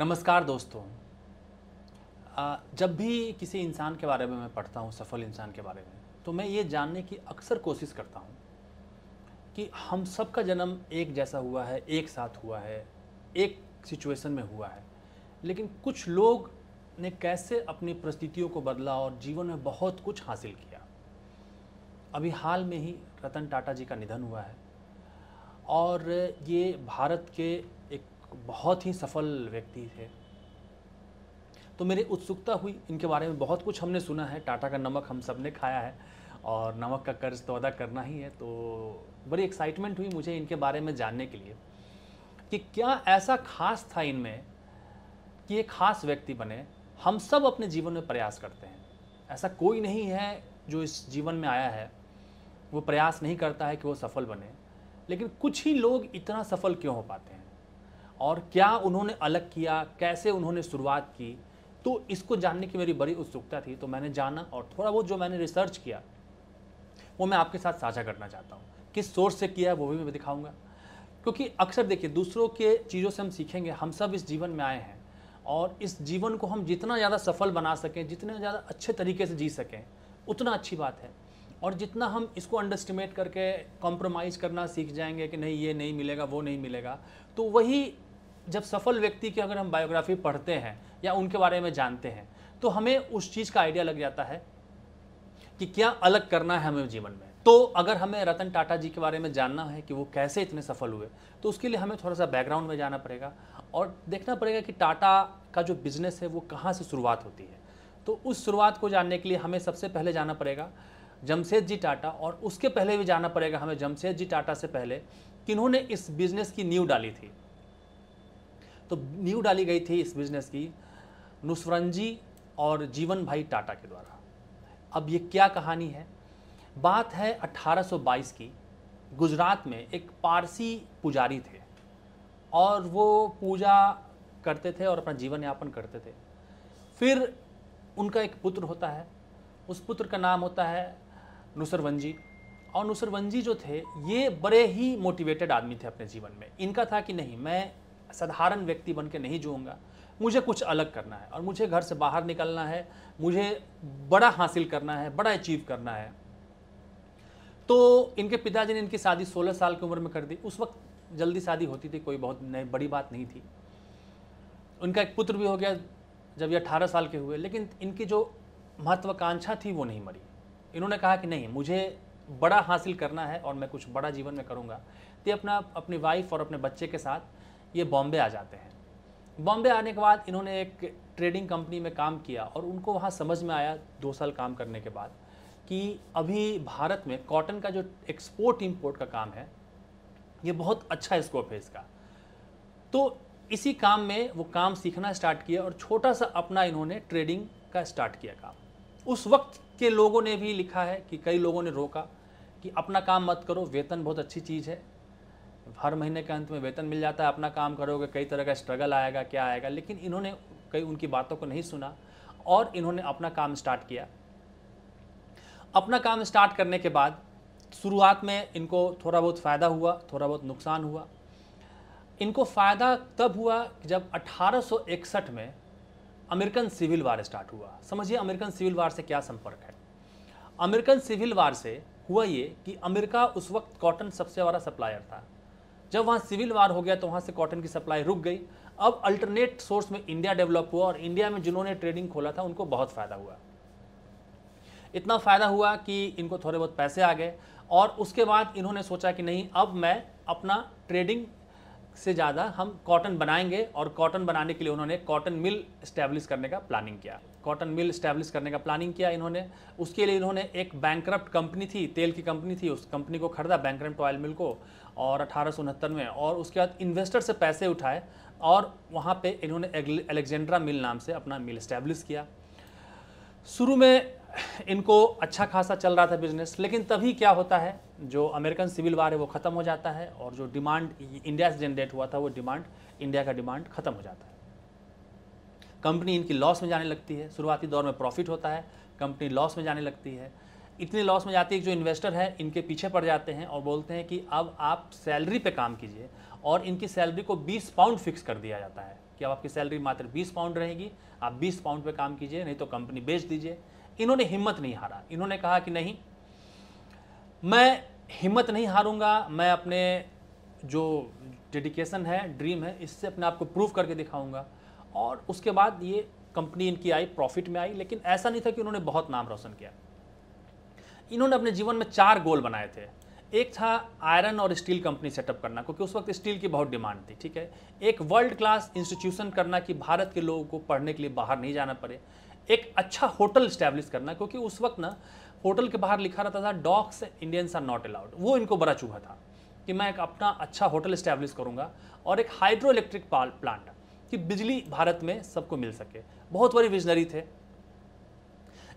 नमस्कार दोस्तों जब भी किसी इंसान के बारे में मैं पढ़ता हूँ सफल इंसान के बारे में तो मैं ये जानने की अक्सर कोशिश करता हूँ कि हम सब का जन्म एक जैसा हुआ है एक साथ हुआ है एक सिचुएशन में हुआ है लेकिन कुछ लोग ने कैसे अपनी परिस्थितियों को बदला और जीवन में बहुत कुछ हासिल किया अभी हाल में ही रतन टाटा जी का निधन हुआ है और ये भारत के एक बहुत ही सफल व्यक्ति थे तो मेरी उत्सुकता हुई इनके बारे में बहुत कुछ हमने सुना है टाटा का नमक हम सब ने खाया है और नमक का कर्ज तो अदा करना ही है तो बड़ी एक्साइटमेंट हुई मुझे इनके बारे में जानने के लिए कि क्या ऐसा खास था इनमें कि ये खास व्यक्ति बने हम सब अपने जीवन में प्रयास करते हैं ऐसा कोई नहीं है जो इस जीवन में आया है वो प्रयास नहीं करता है कि वो सफल बने लेकिन कुछ ही लोग इतना सफल क्यों हो पाते हैं और क्या उन्होंने अलग किया कैसे उन्होंने शुरुआत की तो इसको जानने की मेरी बड़ी उत्सुकता थी तो मैंने जाना और थोड़ा बहुत जो मैंने रिसर्च किया वो मैं आपके साथ साझा करना चाहता हूँ किस सोर्स से किया है वो भी मैं दिखाऊंगा क्योंकि अक्सर देखिए दूसरों के चीज़ों से हम सीखेंगे हम सब इस जीवन में आए हैं और इस जीवन को हम जितना ज़्यादा सफल बना सकें जितने ज़्यादा अच्छे तरीके से जी सकें उतना अच्छी बात है और जितना हम इसको अंडरस्टिमेट करके कॉम्प्रोमाइज़ करना सीख जाएंगे कि नहीं ये नहीं मिलेगा वो नहीं मिलेगा तो वही जब सफल व्यक्ति की अगर हम बायोग्राफी पढ़ते हैं या उनके बारे में जानते हैं तो हमें उस चीज़ का आइडिया लग जाता है कि क्या अलग करना है हमें जीवन में तो अगर हमें रतन टाटा जी के बारे में जानना है कि वो कैसे इतने सफल हुए तो उसके लिए हमें थोड़ा सा बैकग्राउंड में जाना पड़ेगा और देखना पड़ेगा कि टाटा का जो बिज़नेस है वो कहाँ से शुरुआत होती है तो उस शुरुआत को जानने के लिए हमें सबसे पहले जाना पड़ेगा जमशेद जी टाटा और उसके पहले भी जाना पड़ेगा हमें जमशेद जी टाटा से पहले किन्होंने इस बिज़नेस की नींव डाली थी तो नींव डाली गई थी इस बिजनेस की नुसरंजी और जीवन भाई टाटा के द्वारा अब ये क्या कहानी है बात है 1822 की गुजरात में एक पारसी पुजारी थे और वो पूजा करते थे और अपना जीवन यापन करते थे फिर उनका एक पुत्र होता है उस पुत्र का नाम होता है नुसरवंजी और नुसरवंजी जो थे ये बड़े ही मोटिवेटेड आदमी थे अपने जीवन में इनका था कि नहीं मैं साधारण व्यक्ति बन के नहीं जूँगा मुझे कुछ अलग करना है और मुझे घर से बाहर निकलना है मुझे बड़ा हासिल करना है बड़ा अचीव करना है तो इनके पिताजी ने इनकी शादी 16 साल की उम्र में कर दी उस वक्त जल्दी शादी होती थी कोई बहुत नई बड़ी बात नहीं थी उनका एक पुत्र भी हो गया जब ये 18 साल के हुए लेकिन इनकी जो महत्वाकांक्षा थी वो नहीं मरी इन्होंने कहा कि नहीं मुझे बड़ा हासिल करना है और मैं कुछ बड़ा जीवन में करूँगा तो अपना अपनी वाइफ और अपने बच्चे के साथ ये बॉम्बे आ जाते हैं बॉम्बे आने के बाद इन्होंने एक ट्रेडिंग कंपनी में काम किया और उनको वहाँ समझ में आया दो साल काम करने के बाद कि अभी भारत में कॉटन का जो एक्सपोर्ट इम्पोर्ट का काम है ये बहुत अच्छा स्कोप है इसका तो इसी काम में वो काम सीखना स्टार्ट किया और छोटा सा अपना इन्होंने ट्रेडिंग का स्टार्ट किया काम उस वक्त के लोगों ने भी लिखा है कि कई लोगों ने रोका कि अपना काम मत करो वेतन बहुत अच्छी चीज़ है हर महीने के अंत में वेतन मिल जाता है अपना काम करोगे कई तरह का स्ट्रगल आएगा क्या आएगा लेकिन इन्होंने कई उनकी बातों को नहीं सुना और इन्होंने अपना काम स्टार्ट किया अपना काम स्टार्ट करने के बाद शुरुआत में इनको थोड़ा बहुत फ़ायदा हुआ थोड़ा बहुत नुकसान हुआ इनको फ़ायदा तब हुआ जब 1861 में अमेरिकन सिविल वार स्टार्ट हुआ समझिए अमेरिकन सिविल वार से क्या संपर्क है अमेरिकन सिविल वार से हुआ ये कि अमेरिका उस वक्त कॉटन सबसे बड़ा सप्लायर था जब वहाँ सिविल वार हो गया तो वहाँ से कॉटन की सप्लाई रुक गई अब अल्टरनेट सोर्स में इंडिया डेवलप हुआ और इंडिया में जिन्होंने ट्रेडिंग खोला था उनको बहुत फ़ायदा हुआ इतना फ़ायदा हुआ कि इनको थोड़े बहुत पैसे आ गए और उसके बाद इन्होंने सोचा कि नहीं अब मैं अपना ट्रेडिंग से ज़्यादा हम कॉटन बनाएंगे और कॉटन बनाने के लिए उन्होंने कॉटन मिल इस्टेब्लिश करने का प्लानिंग किया कॉटन मिल इस्टेब्लिश करने का प्लानिंग किया इन्होंने उसके लिए इन्होंने एक बैंक कंपनी थी तेल की कंपनी थी उस कंपनी को खरीदा बैंक ऑयल मिल को और अठारह में और उसके बाद इन्वेस्टर से पैसे उठाए और वहाँ पे इन्होंने अलेक्जेंड्रा मिल नाम से अपना मिल इस्टेब्लिश किया शुरू में इनको अच्छा खासा चल रहा था बिजनेस लेकिन तभी क्या होता है जो अमेरिकन सिविल वार है वो ख़त्म हो जाता है और जो डिमांड इंडिया से जनरेट हुआ था वो डिमांड इंडिया का डिमांड ख़त्म हो जाता है कंपनी इनकी लॉस में जाने लगती है शुरुआती दौर में प्रॉफिट होता है कंपनी लॉस में जाने लगती है इतने लॉस में जाती है जो इन्वेस्टर है इनके पीछे पड़ जाते हैं और बोलते हैं कि अब आप सैलरी पे काम कीजिए और इनकी सैलरी को 20 पाउंड फिक्स कर दिया जाता है कि अब आपकी सैलरी मात्र 20 पाउंड रहेगी आप 20 पाउंड पे काम कीजिए नहीं तो कंपनी बेच दीजिए इन्होंने हिम्मत नहीं हारा इन्होंने कहा कि नहीं मैं हिम्मत नहीं हारूंगा मैं अपने जो डेडिकेशन है ड्रीम है इससे अपने आप को प्रूव करके दिखाऊंगा और उसके बाद ये कंपनी इनकी आई प्रॉफिट में आई लेकिन ऐसा नहीं था कि उन्होंने बहुत नाम रोशन किया इन्होंने अपने जीवन में चार गोल बनाए थे एक था आयरन और स्टील कंपनी सेटअप करना क्योंकि उस वक्त स्टील की बहुत डिमांड थी ठीक है एक वर्ल्ड क्लास इंस्टीट्यूशन करना कि भारत के लोगों को पढ़ने के लिए बाहर नहीं जाना पड़े एक अच्छा होटल स्टैब्लिश करना क्योंकि उस वक्त ना होटल के बाहर लिखा रहता था dogs Indians are not allowed वो इनको बड़ा चूहा था कि मैं एक अपना अच्छा होटल स्टैब्लिश करूँगा और एक हाइड्रो इलेक्ट्रिक प्लांट कि बिजली भारत में सबको मिल सके बहुत बड़ी विजनरी थे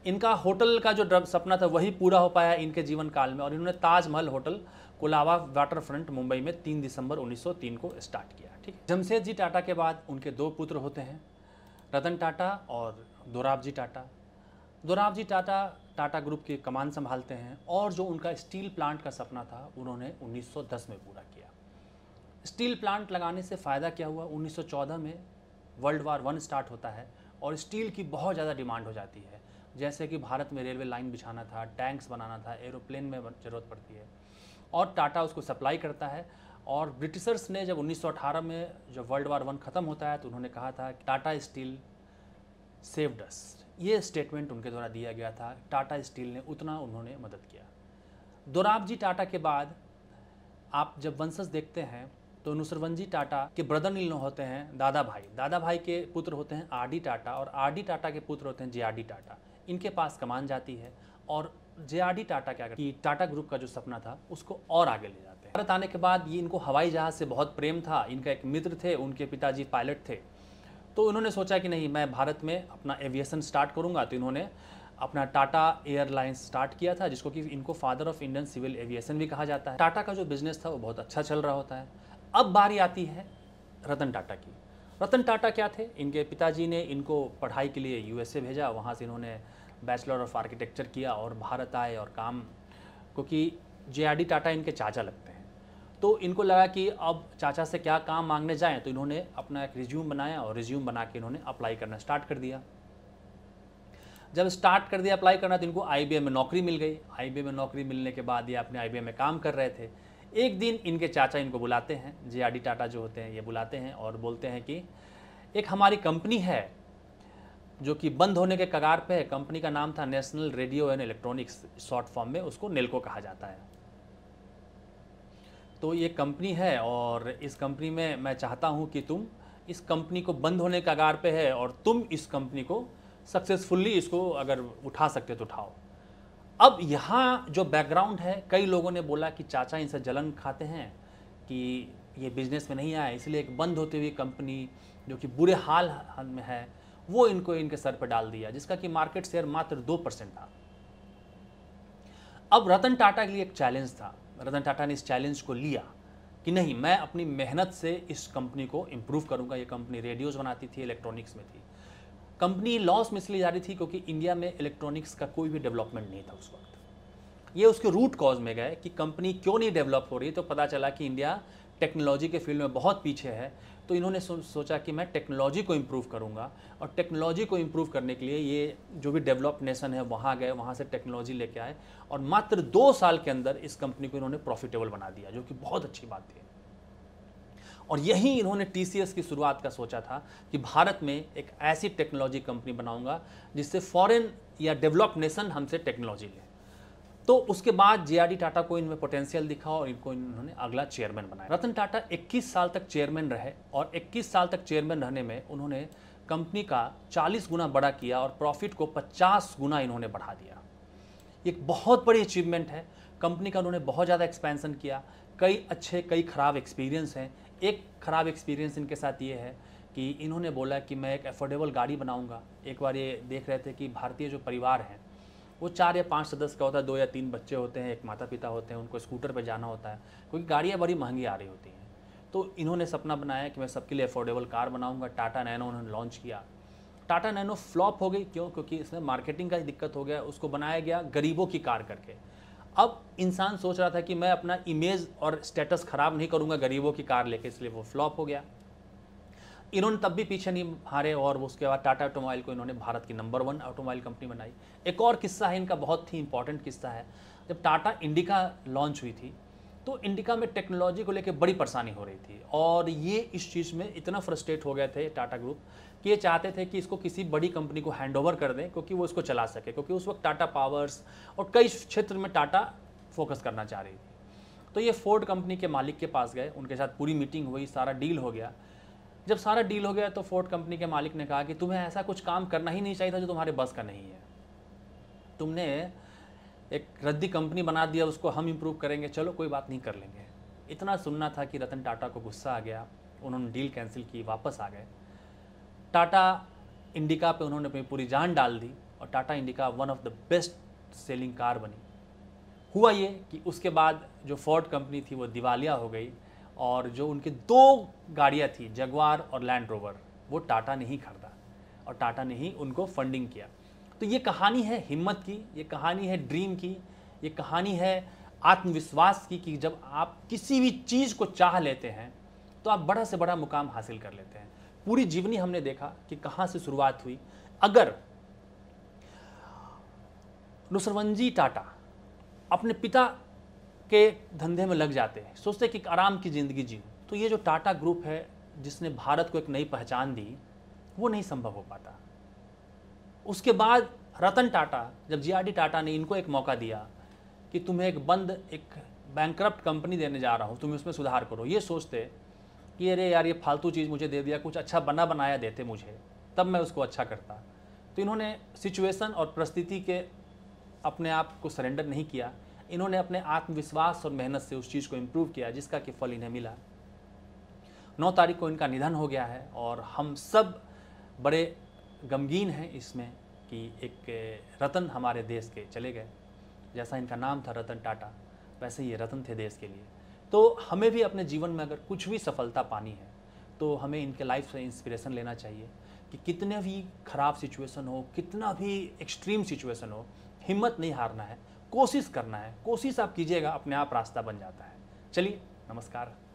इनका होटल का जो सपना था वही पूरा हो पाया इनके जीवन काल में और इन्होंने Taj Mahal hotel Colaba waterfront Mumbai में 3 दिसंबर 1903 को स्टार्ट किया ठीक जमशेद जी टाटा के बाद उनके दो पुत्र होते हैं रतन टाटा और Dorabji Tata Dorabji Tata Tata group की कमान संभालते हैं और जो उनका स्टील प्लांट का सपना था उन्होंने 1910 में पूरा किया स्टील प्लांट लगाने से फ़ायदा क्या हुआ 1914 में वर्ल्ड वार वन स्टार्ट होता है और स्टील की बहुत ज़्यादा डिमांड हो जाती है जैसे कि भारत में रेलवे लाइन बिछाना था टैंक्स बनाना था एरोप्लेन में ज़रूरत पड़ती है और टाटा उसको सप्लाई करता है और ब्रिटिशर्स ने जब 1918 में जब वर्ल्ड वार वन ख़त्म होता है तो उन्होंने कहा था टाटा स्टील सेव्ड अस ये स्टेटमेंट उनके द्वारा दिया गया था टाटा स्टील ने उतना उन्होंने मदद किया दोराबजी टाटा के बाद आप जब वंशज देखते हैं तो नुसरवंजी टाटा के ब्रदर इन होते हैं दादा भाई दादा भाई के पुत्र होते हैं आर डी टाटा और आर डी टाटा के पुत्र होते हैं जे आर डी टाटा इनके पास कमान जाती है और जे टाटा क्या करती टाटा ग्रुप का जो सपना था उसको और आगे ले जाते हैं भारत आने के बाद ये इनको हवाई जहाज़ से बहुत प्रेम था इनका एक मित्र थे उनके पिताजी पायलट थे तो उन्होंने सोचा कि नहीं मैं भारत में अपना एविएशन स्टार्ट करूँगा तो इन्होंने अपना टाटा एयरलाइंस स्टार्ट किया था जिसको कि इनको father of Indian civil aviation भी कहा जाता है टाटा का जो बिजनेस था वो बहुत अच्छा चल रहा होता है अब बारी आती है रतन टाटा की रतन टाटा क्या थे इनके पिताजी ने इनको पढ़ाई के लिए यूएसए भेजा वहाँ से इन्होंने बैचलर ऑफ आर्किटेक्चर किया और भारत आए और काम क्योंकि जे टाटा इनके चाचा लगते हैं तो इनको लगा कि अब चाचा से क्या काम मांगने जाएं तो इन्होंने अपना एक रिज्यूम बनाया और रिज्यूम बना के इन्होंने अप्लाई करना स्टार्ट कर दिया जब स्टार्ट कर दिया अप्लाई करना तो इनको आई में नौकरी मिल गई आई में नौकरी मिलने के बाद ये अपने आई में काम कर रहे थे एक दिन इनके चाचा इनको बुलाते हैं जे आर डी टाटा जो होते हैं ये बुलाते हैं और बोलते हैं कि एक हमारी कंपनी है जो कि बंद होने के कगार पे है कंपनी का नाम था national radio and electronics short form में उसको नेल्को कहा जाता है तो ये कंपनी है और इस कंपनी में मैं चाहता हूँ कि तुम इस कंपनी को बंद होने के कगार पे है और तुम इस कंपनी को सक्सेसफुल्ली इसको अगर उठा सकते तो उठाओ अब यहाँ जो बैकग्राउंड है कई लोगों ने बोला कि चाचा इनसे जलन खाते हैं कि ये बिजनेस में नहीं आए इसलिए एक बंद होती हुई कंपनी जो कि बुरे हाल में है वो इनको इनके सर पर डाल दिया जिसका कि मार्केट शेयर मात्र दो परसेंट था अब रतन टाटा के लिए एक चैलेंज था रतन टाटा ने इस चैलेंज को लिया कि नहीं मैं अपनी मेहनत से इस कंपनी को इम्प्रूव करूंगा ये कंपनी रेडियोज बनाती थी इलेक्ट्रॉनिक्स में थी कंपनी लॉस में इसलिए जा रही थी क्योंकि इंडिया में इलेक्ट्रॉनिक्स का कोई भी डेवलपमेंट नहीं था उस वक्त ये उसके रूट कॉज में गए कि कंपनी क्यों नहीं डेवलप हो रही तो पता चला कि इंडिया टेक्नोलॉजी के फील्ड में बहुत पीछे है तो इन्होंने सोचा कि मैं टेक्नोलॉजी को इम्प्रूव करूँगा और टेक्नोलॉजी को इम्प्रूव करने के लिए ये जो भी डेवलप्ड नेशन है वहाँ गए वहाँ से टेक्नोलॉजी लेके आए और मात्र दो साल के अंदर इस कंपनी को इन्होंने प्रॉफिटेबल बना दिया जो कि बहुत अच्छी बात थी और यहीं इन्होंने टी की शुरुआत का सोचा था कि भारत में एक ऐसी टेक्नोलॉजी कंपनी बनाऊंगा जिससे फॉरेन या डेवलप्ड नेशन हमसे टेक्नोलॉजी ले तो उसके बाद जे टाटा को इनमें पोटेंशियल दिखा और इनको इन्होंने अगला चेयरमैन बनाया रतन टाटा 21 साल तक चेयरमैन रहे और 21 साल तक चेयरमैन रहने में उन्होंने कंपनी का 40 गुना बड़ा किया और प्रॉफिट को 50 गुना इन्होंने बढ़ा दिया एक बहुत बड़ी अचीवमेंट है कंपनी का उन्होंने बहुत ज़्यादा एक्सपेंसन किया कई अच्छे कई ख़राब एक्सपीरियंस हैं एक ख़राब एक्सपीरियंस इनके साथ ये है कि इन्होंने बोला कि मैं एक अफोर्डेबल गाड़ी बनाऊंगा एक बार ये देख रहे थे कि भारतीय जो परिवार हैं वो चार या पाँच सदस्य का होता है दो या तीन बच्चे होते हैं एक माता पिता होते हैं उनको स्कूटर पर जाना होता है क्योंकि गाड़ियाँ बड़ी महंगी आ रही होती हैं तो इन्होंने सपना बनाया कि मैं सबके लिए अफोर्डेबल कार बनाऊँगा टाटा नैनो उन्होंने लॉन्च किया टाटा नैनो फ्लॉप हो गई क्यों क्योंकि इसमें मार्केटिंग का दिक्कत हो गया उसको बनाया गया गरीबों की कार करके अब इंसान सोच रहा था कि मैं अपना इमेज और स्टेटस ख़राब नहीं करूँगा गरीबों की कार लेके इसलिए वो फ्लॉप हो गया इन्होंने तब भी पीछे नहीं हारे और उसके बाद टाटा ऑटोमोबाइल को इन्होंने भारत की नंबर वन ऑटोमोबाइल कंपनी बनाई एक और किस्सा है इनका बहुत ही इंपॉर्टेंट किस्सा है जब टाटा इंडिका लॉन्च हुई थी तो इंडिका में टेक्नोलॉजी को लेकर बड़ी परेशानी हो रही थी और ये इस चीज़ में इतना फ्रस्ट्रेट हो गए थे टाटा ग्रुप कि ये चाहते थे कि इसको किसी बड़ी कंपनी को हैंड ओवर कर दें क्योंकि वो इसको चला सके क्योंकि उस वक्त टाटा पावर्स और कई क्षेत्र में टाटा फोकस करना चाह रही थी तो ये फोर्ड कंपनी के मालिक के पास गए उनके साथ पूरी मीटिंग हुई सारा डील हो गया जब सारा डील हो गया तो फोर्ड कंपनी के मालिक ने कहा कि तुम्हें ऐसा कुछ काम करना ही नहीं चाहिए था जो तुम्हारे बस का नहीं है तुमने एक रद्दी कंपनी बना दिया उसको हम इम्प्रूव करेंगे चलो कोई बात नहीं कर लेंगे इतना सुनना था कि रतन टाटा को गुस्सा आ गया उन्होंने डील कैंसिल की वापस आ गए टाटा इंडिका पे उन्होंने अपनी पूरी जान डाल दी और Tata Indica one of the best selling car बनी हुआ ये कि उसके बाद जो फोर्ड कंपनी थी वो दिवालिया हो गई और जो उनके दो गाड़ियाँ थी जगवार और लैंड रोवर वो टाटा ने ही खरीदा और टाटा ने ही उनको फंडिंग किया तो ये कहानी है हिम्मत की ये कहानी है ड्रीम की ये कहानी है आत्मविश्वास की कि जब आप किसी भी चीज़ को चाह लेते हैं तो आप बड़ा से बड़ा मुकाम हासिल कर लेते हैं पूरी जीवनी हमने देखा कि कहाँ से शुरुआत हुई अगर नुसरवंजी टाटा अपने पिता के धंधे में लग जाते हैं सोचते कि आराम की ज़िंदगी जी तो ये जो टाटा ग्रुप है जिसने भारत को एक नई पहचान दी वो नहीं संभव हो पाता उसके बाद रतन टाटा जब जीआरडी टाटा ने इनको एक मौका दिया कि तुम्हें एक बंद एक बैंक्रप्ट कंपनी देने जा रहा हूँ तुम्हें उसमें सुधार करो ये सोचते कि अरे यार ये फालतू चीज़ मुझे दे दिया कुछ अच्छा बना बनाया देते मुझे तब मैं उसको अच्छा करता तो इन्होंने सिचुएसन और परिस्थिति के अपने आप को सरेंडर नहीं किया इन्होंने अपने आत्मविश्वास और मेहनत से उस चीज़ को इम्प्रूव किया जिसका कि फल इन्हें मिला नौ तारीख को इनका निधन हो गया है और हम सब बड़े गमगीन हैं इसमें कि एक रतन हमारे देश के चले गए जैसा इनका नाम था रतन टाटा वैसे ये रतन थे देश के लिए तो हमें भी अपने जीवन में अगर कुछ भी सफलता पानी है तो हमें इनके लाइफ से इंस्पिरेशन लेना चाहिए कि कितने भी खराब सिचुएशन हो कितना भी एक्सट्रीम सिचुएशन हो हिम्मत नहीं हारना है कोशिश करना है कोशिश आप कीजिएगा अपने आप रास्ता बन जाता है चलिए नमस्कार